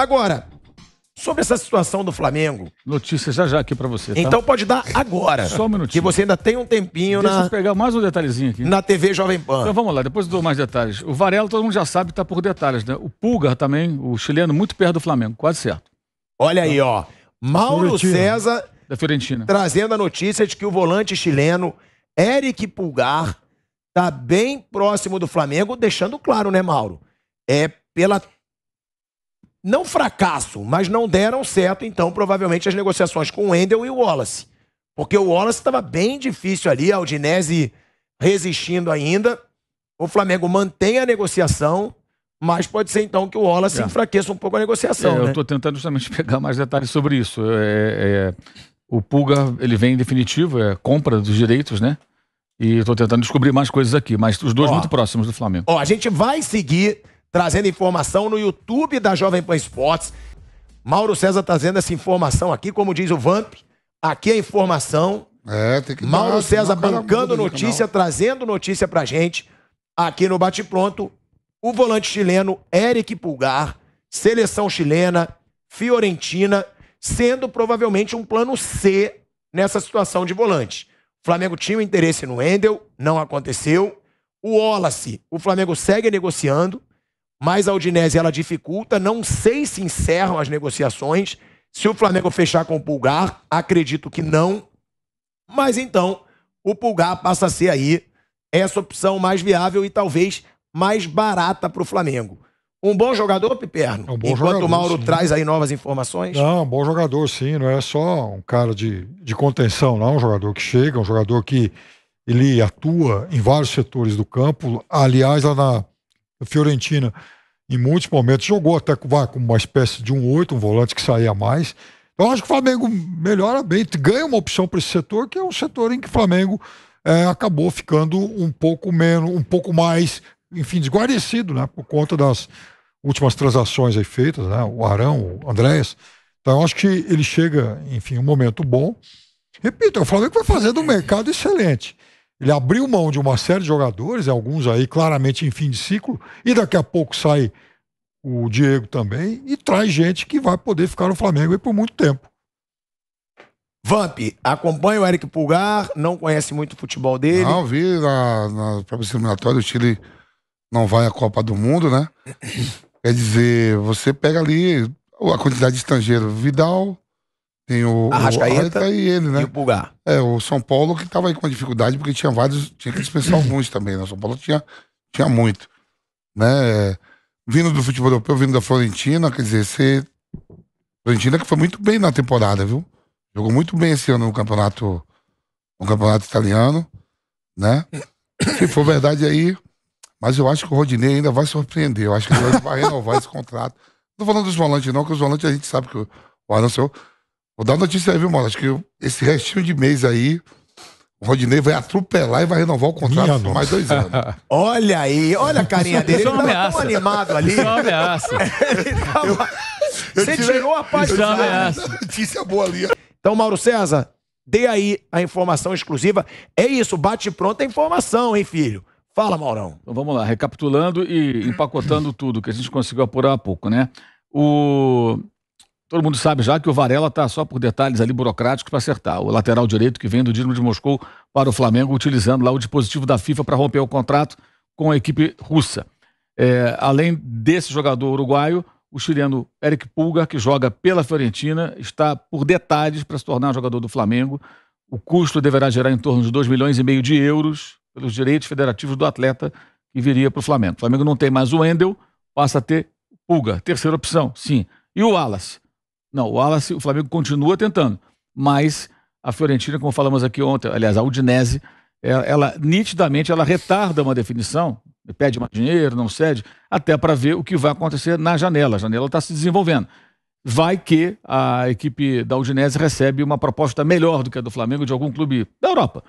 Agora, sobre essa situação do Flamengo. Notícia já já aqui para você. Tá? Então pode dar agora. Só um minutinho. Que você ainda tem um tempinho Deixa na. Deixa eu pegar mais um detalhezinho aqui. Na TV Jovem Pan. Então vamos lá, depois eu dou mais detalhes. O Varela, todo mundo já sabe, tá por detalhes, né? O Pulgar também, o chileno, muito perto do Flamengo, quase certo. Olha aí, tá. ó. Mauro Fiorentina. César. Da Fiorentina. Trazendo a notícia de que o volante chileno, Eric Pulgar, tá bem próximo do Flamengo, deixando claro, né, Mauro? É pela não fracasso, mas não deram certo, então, provavelmente, as negociações com o Wendel e o Wallace. Porque o Wallace estava bem difícil ali, a Aldinese resistindo ainda. O Flamengo mantém a negociação, mas pode ser então que o Wallace é. enfraqueça um pouco a negociação. É, né? Eu estou tentando justamente pegar mais detalhes sobre isso. É, é, o Pulga ele vem em definitivo, é compra dos direitos, né? E estou tentando descobrir mais coisas aqui, mas os dois ó, muito próximos do Flamengo. Ó, a gente vai seguir trazendo informação no YouTube da Jovem Pan Esportes. Mauro César tá trazendo essa informação aqui, como diz o Vamp. Aqui a é informação. É, tem que Mauro dar, César bancando notícia, trazendo notícia pra gente. Aqui no Bate Pronto, o volante chileno Eric Pulgar, seleção chilena, Fiorentina, sendo provavelmente um plano C nessa situação de volante. O Flamengo tinha um interesse no Endel, não aconteceu. O Wallace, o Flamengo segue negociando mas a Udinese ela dificulta. Não sei se encerram as negociações. Se o Flamengo fechar com o Pulgar, acredito que não. Mas então, o Pulgar passa a ser aí essa opção mais viável e talvez mais barata para o Flamengo. Um bom jogador, Piperno? É um bom Enquanto jogador, o Mauro sim. traz aí novas informações? Não, um bom jogador sim, não é só um cara de, de contenção, não. Um jogador que chega, um jogador que ele atua em vários setores do campo. Aliás, lá na a Fiorentina, em muitos momentos, jogou até com, vai, com uma espécie de um oito, um volante que saía mais. Então, acho que o Flamengo melhora bem, ganha uma opção para esse setor, que é um setor em que o Flamengo é, acabou ficando um pouco menos, um pouco mais, enfim, desguarnecido, né? Por conta das últimas transações aí feitas, né? O Arão, o Andréas. Então, acho que ele chega, enfim, um momento bom. Repito, é o Flamengo vai fazer do mercado excelente. Ele abriu mão de uma série de jogadores, alguns aí claramente em fim de ciclo, e daqui a pouco sai o Diego também e traz gente que vai poder ficar no Flamengo por muito tempo. Vamp, acompanha o Eric Pulgar, não conhece muito o futebol dele. Não, vi na, na própria eliminatória, o Chile não vai à Copa do Mundo, né? Quer dizer, você pega ali a quantidade de estrangeiro. Vidal, tem o Arrascaeta, e ele, né? E o Pulgar. É, o São Paulo que estava aí com dificuldade, porque tinha vários, tinha que dispensar alguns também, né? O São Paulo tinha, tinha muito. Né? Vindo do futebol europeu, vindo da Florentina, quer dizer, você. Florentina que foi muito bem na temporada, viu? Jogou muito bem esse ano no campeonato, no campeonato italiano, né? Se for verdade aí, mas eu acho que o Rodinei ainda vai surpreender. Eu acho que ele vai renovar esse contrato. Não tô falando dos volantes, não, que os volantes a gente sabe que o Arão Vou dar uma notícia aí, viu, mano? Acho que esse restinho de mês aí, o Rodinei vai atropelar e vai renovar o contrato por mais dois anos. olha aí, olha a carinha dele. É Ele tava tão animado ali. Isso é ameaça. tava... eu, eu Você tirou a parte é ameaça. Notícia boa ali. Então, Mauro César, dê aí a informação exclusiva. É isso, bate pronto a informação, hein, filho? Fala, Maurão. Então, vamos lá, recapitulando e empacotando tudo que a gente conseguiu apurar há pouco, né? O Todo mundo sabe já que o Varela está só por detalhes ali burocráticos para acertar. O lateral direito que vem do Dinamo de Moscou para o Flamengo, utilizando lá o dispositivo da FIFA para romper o contrato com a equipe russa. É, além desse jogador uruguaio, o chileno Eric Pulga que joga pela Fiorentina, está por detalhes para se tornar jogador do Flamengo. O custo deverá gerar em torno de 2 milhões e meio de euros pelos direitos federativos do atleta que viria para o Flamengo. O Flamengo não tem mais o Wendel, passa a ter Pulga. Terceira opção, sim. E o Wallace? Não, o Wallace, o Flamengo continua tentando, mas a Fiorentina, como falamos aqui ontem, aliás, a Udinese, ela, é, ela nitidamente ela retarda uma definição, pede mais dinheiro, não cede, até para ver o que vai acontecer na janela. A janela está se desenvolvendo. Vai que a equipe da Udinese recebe uma proposta melhor do que a do Flamengo de algum clube da Europa.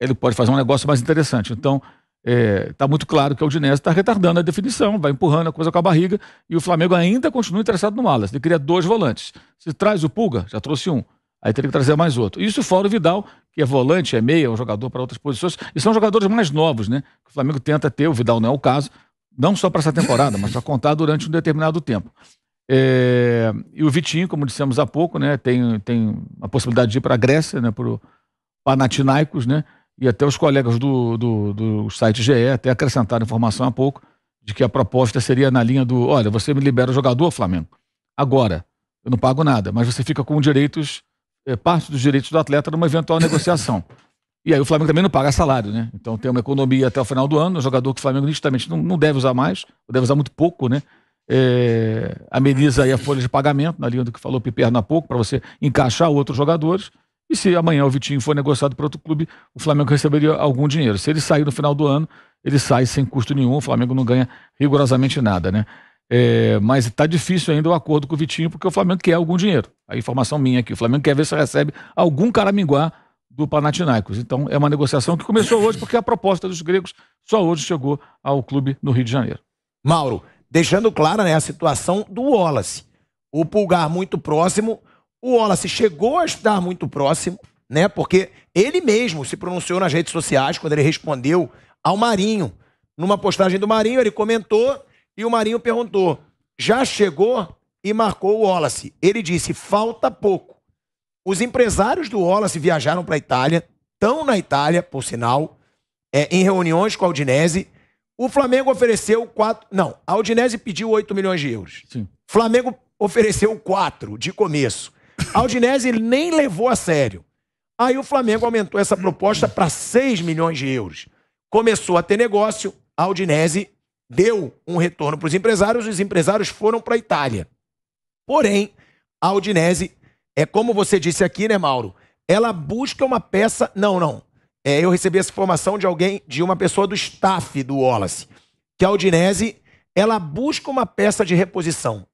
Ele pode fazer um negócio mais interessante. Então, está é, tá muito claro que o Udinese está retardando a definição, vai empurrando a coisa com a barriga e o Flamengo ainda continua interessado no Alas. Ele queria dois volantes. Se traz o Pulga, já trouxe um. Aí teria que trazer mais outro. Isso fora o Vidal, que é volante, é meia, é um jogador para outras posições. E são jogadores mais novos, né? O Flamengo tenta ter, o Vidal não é o caso, não só para essa temporada, mas para contar durante um determinado tempo. É... E o Vitinho, como dissemos há pouco, né? Tem, tem a possibilidade de ir para a Grécia, né? Para o Panathinaikos, né? e até os colegas do, do, do site GE até acrescentaram informação há pouco de que a proposta seria na linha do: olha, você me libera o jogador, Flamengo, agora. Eu não pago nada, mas você fica com direitos, é, parte dos direitos do atleta numa eventual negociação. E aí o Flamengo também não paga salário, né? Então tem uma economia até o final do ano, um jogador que o Flamengo nitidamente não, não deve usar mais, ou deve usar muito pouco, né? É, ameniza aí a folha de pagamento, na linha do que falou o Piperno há pouco, para você encaixar outros jogadores. E se amanhã o Vitinho for negociado para outro clube, o Flamengo receberia algum dinheiro. Se ele sair no final do ano, ele sai sem custo nenhum, o Flamengo não ganha rigorosamente nada, né? É, mas está difícil ainda o acordo com o Vitinho, porque o Flamengo quer algum dinheiro. A informação minha aqui, o Flamengo quer ver se recebe algum caraminguá do Panathinaikos. Então é uma negociação que começou hoje, porque a proposta dos gregos só hoje chegou ao clube no Rio de Janeiro. Mauro, deixando clara né, a situação do Wallace. O pulgar muito próximo o Wallace chegou a estar muito próximo, né? Porque ele mesmo se pronunciou nas redes sociais quando ele respondeu ao Marinho. Numa postagem do Marinho, ele comentou e o Marinho perguntou: já chegou e marcou o Wallace. Ele disse: falta pouco. Os empresários do Wallace viajaram para a Itália, estão na Itália, por sinal, é, em reuniões com a Aldinese. O Flamengo ofereceu quatro. Não, a Aldinese pediu 8 milhões de euros. Sim. Flamengo ofereceu quatro de começo. A Udinese ele nem levou a sério. Aí o Flamengo aumentou essa proposta para 6 milhões de euros. Começou a ter negócio, a Udinese deu um retorno para os empresários, os empresários foram para a Itália. Porém, a Udinese, é como você disse aqui, né, Mauro? Ela busca uma peça. Não, não. É, eu recebi essa informação de alguém, de uma pessoa do staff do Wallace, que a Udinese ela busca uma peça de reposição.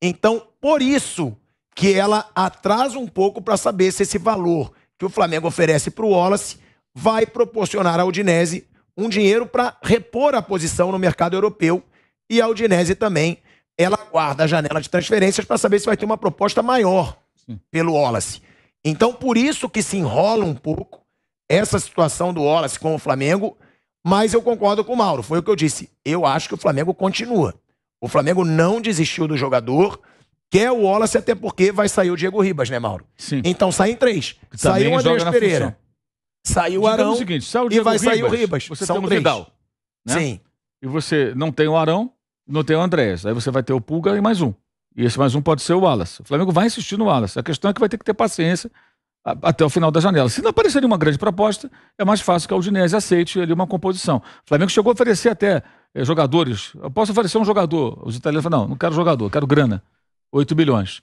Então, por isso que ela atrasa um pouco para saber se esse valor que o Flamengo oferece para o Wallace vai proporcionar à Udinese um dinheiro para repor a posição no mercado europeu. E a Udinese também, ela guarda a janela de transferências para saber se vai ter uma proposta maior Sim. pelo Wallace. Então, por isso que se enrola um pouco essa situação do Wallace com o Flamengo, mas eu concordo com o Mauro, foi o que eu disse. Eu acho que o Flamengo continua. O Flamengo não desistiu do jogador, quer o Wallace, até porque vai sair o Diego Ribas, né, Mauro? Sim. Então saem três. Saiu o Andrés Pereira. Saiu o Arão. O seguinte, sai o Diego e vai Ribas, sair o Ribas. Você São tem o Vidal. Né? Sim. E você não tem o Arão, não tem o Andrés. Aí você vai ter o Pulga e mais um. E esse mais um pode ser o Wallace. O Flamengo vai insistir no Wallace. A questão é que vai ter que ter paciência até o final da janela. Se não aparecer nenhuma grande proposta, é mais fácil que a Udinese aceite ali uma composição. O Flamengo chegou a oferecer até eh, jogadores. Eu posso oferecer um jogador. Os italianos falaram, não, não quero jogador, quero grana. 8 bilhões.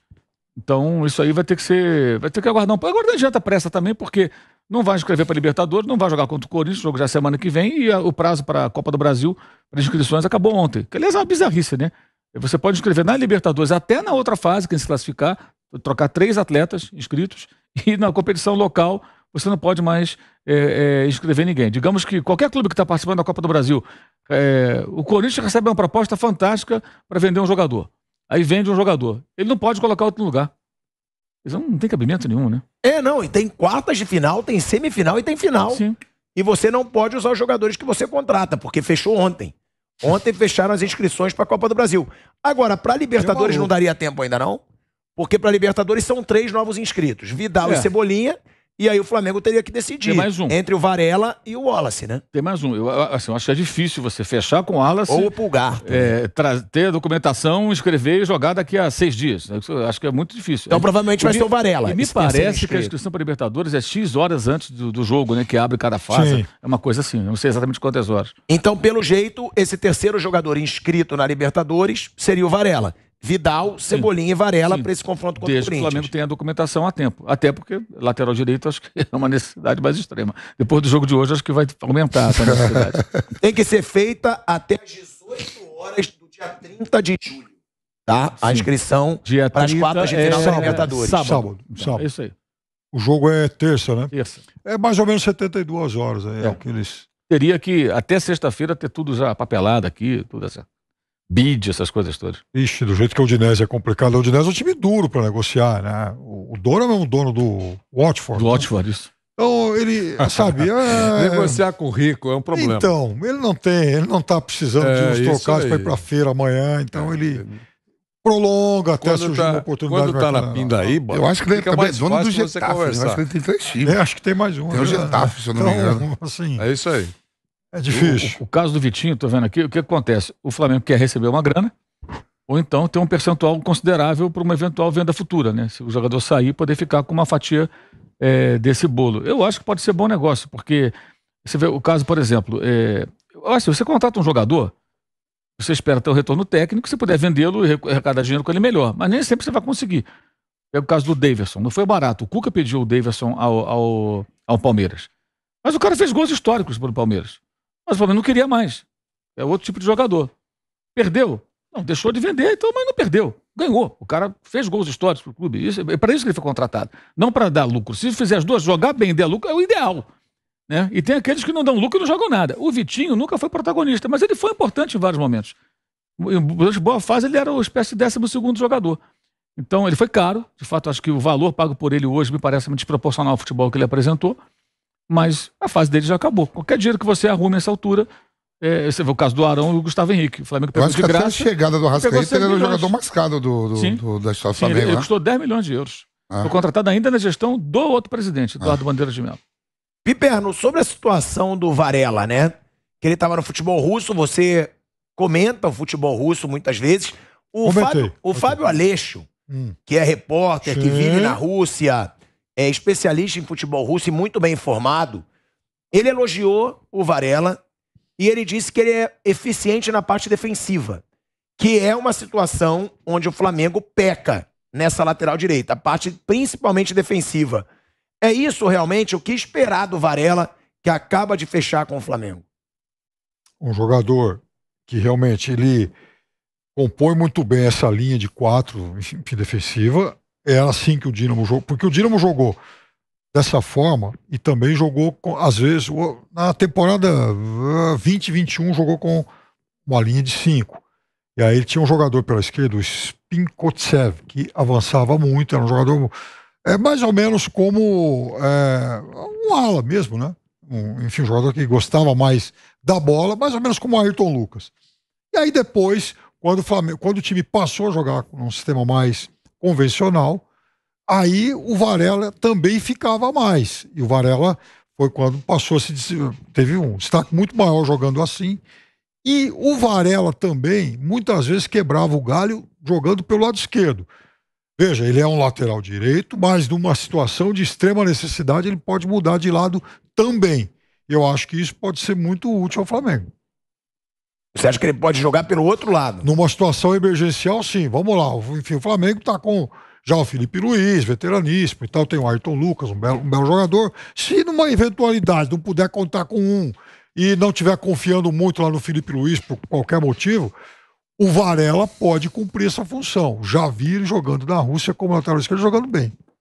Então, isso aí vai ter que ser. Vai ter que aguardar um pouco. Agora não adianta pressa também, porque não vai inscrever para Libertadores, não vai jogar contra o Corinthians, o jogo já semana que vem, e a, o prazo para a Copa do Brasil, para inscrições, acabou ontem. Que, aliás, é uma bizarrice, né? Você pode inscrever na Libertadores, até na outra fase, quem é se classificar, trocar três atletas inscritos, e na competição local você não pode mais é, é, inscrever ninguém. Digamos que qualquer clube que está participando da Copa do Brasil, é, o Corinthians recebe uma proposta fantástica para vender um jogador aí vende um jogador. Ele não pode colocar outro lugar. Isso não tem cabimento nenhum, né? É, não. E tem quartas de final, tem semifinal e tem final. Sim. E você não pode usar os jogadores que você contrata, porque fechou ontem. Ontem fecharam as inscrições para a Copa do Brasil. Agora, para Libertadores não daria tempo ainda não? Porque para Libertadores são três novos inscritos: Vidal é. e Cebolinha. E aí o Flamengo teria que decidir um. entre o Varela e o Wallace, né? Tem mais um. Eu, assim, eu acho que é difícil você fechar com o Wallace. Ou o Pulgar. É, ter a documentação, escrever e jogar daqui a seis dias. Eu acho que é muito difícil. Então é, provavelmente vai ser o Varela. E me parece que a inscrição para Libertadores é X horas antes do, do jogo, né? Que abre cada fase. Sim. É uma coisa assim, não sei exatamente quantas horas. Então, pelo jeito, esse terceiro jogador inscrito na Libertadores seria o Varela. Vidal, Cebolinha Sim. e Varela para esse confronto contra Desde o Corinthians. Que o Flamengo tem a documentação a tempo. Até porque lateral direito acho que é uma necessidade mais extrema. Depois do jogo de hoje acho que vai aumentar essa necessidade. tem que ser feita até às 18 horas do dia 30 de julho. Tá? A inscrição para as quartas de é final é... da Libertadores. Sábado. Sábado. É, sábado. É isso aí. O jogo é terça, né? Terça. É mais ou menos 72 horas. É, é. Aqueles... Teria que até sexta-feira ter tudo já papelado aqui, tudo certo bid, essas coisas todas. Ixi, do jeito que a Udinese é complicada, a Udinese é um time duro para negociar, né? O, o Doran é um dono do Watford. Do né? Watford, isso. Então, ele, sabe... É... Negociar com o rico é um problema. Então, ele não tem, ele não tá precisando é, de uns trocados para ir para feira amanhã, então é, ele prolonga até quando surgir uma tá- oportunidade. Quando tá na Pindaíba, eu acho que ele é dono do Getafe. Né? Eu acho que ele tem três times. É, acho que tem mais um. Tem o né? Getafe, se eu não então, me engano. Assim, é isso aí. É difícil. O, o caso do Vitinho, estou vendo aqui, o que acontece? O Flamengo quer receber uma grana, ou então ter um percentual considerável para uma eventual venda futura, né? Se o jogador sair, poder ficar com uma fatia é, desse bolo. Eu acho que pode ser bom negócio, porque você vê o caso, por exemplo, é, se você contrata um jogador, você espera ter o um retorno técnico, se puder vendê-lo e arrecadar dinheiro com ele, melhor. Mas nem sempre você vai conseguir. É o caso do Davidson, Não foi barato. O Cuca pediu o Davidson ao, ao, ao Palmeiras. Mas o cara fez gols históricos para o Palmeiras. Mas o Flamengo não queria mais. É outro tipo de jogador. Perdeu? Não, deixou de vender, então, mas não perdeu. Ganhou. O cara fez gols históricos para o clube. Isso, é para isso que ele foi contratado. Não para dar lucro. Se fizer as duas, jogar bem e der lucro, é o ideal. Né? E tem aqueles que não dão lucro e não jogam nada. O Vitinho nunca foi protagonista, mas ele foi importante em vários momentos. Durante boa fase, ele era uma espécie de 12 jogador. Então, ele foi caro. De fato, acho que o valor pago por ele hoje me parece desproporcional ao futebol que ele apresentou mas a fase dele já acabou. Qualquer dinheiro que você arrume nessa altura, é, você vê o caso do Arão e o Gustavo Henrique. O Flamengo pegou de graça. a chegada do Arrascaeta, ele era o jogador mais caro do, do, Sim. do, da história do Flamengo. Ele, né? ele, custou 10 milhões de euros. Ah. Foi contratado ainda na gestão do outro presidente, ah. Eduardo ah. Bandeira de Mello. Piperno, sobre a situação do Varela, né? Que ele estava no futebol russo, você comenta o futebol russo muitas vezes. O Fábio, o Fábio Aleixo, hum. que é repórter, Sim. que vive na Rússia, é, especialista em futebol russo e muito bem informado, ele elogiou o Varela e ele disse que ele é eficiente na parte defensiva, que é uma situação onde o Flamengo peca nessa lateral direita, a parte principalmente defensiva. É isso realmente o que esperar do Varela, que acaba de fechar com o Flamengo? Um jogador que realmente ele compõe muito bem essa linha de quatro enfim, defensiva, era é assim que o Dinamo jogou. Porque o Dinamo jogou dessa forma e também jogou, às vezes, na temporada 2021, ah, jogou com uma linha de 5. E aí ele tinha um jogador pela esquerda, o Spinkotsev, que avançava muito, era um jogador é mais ou menos como é, um ala mesmo, né? Um, enfim, um jogador que gostava mais da bola, mais ou menos como o Ayrton Lucas. E aí depois, quando o, Flamengo, quando o time passou a jogar num sistema mais convencional, aí o Varela também ficava mais. E o Varela foi quando passou, se teve um destaque muito maior jogando assim. E o Varela também, muitas vezes, quebrava o galho jogando pelo lado esquerdo. Veja, ele é um lateral direito, mas numa situação de extrema necessidade, ele pode mudar de lado também. Eu acho que isso pode ser muito útil ao Flamengo. Você acha que ele pode jogar pelo outro lado? Numa situação emergencial, sim. Vamos lá. Enfim, o Flamengo está com já o Felipe Luiz, veteraníssimo e tal. Tem o Ayrton Lucas, um belo, um belo jogador. Se numa eventualidade não puder contar com um e não tiver confiando muito lá no Felipe Luiz por qualquer motivo, o Varela pode cumprir essa função. Já vi ele jogando na Rússia como lateral esquerdo, jogando bem.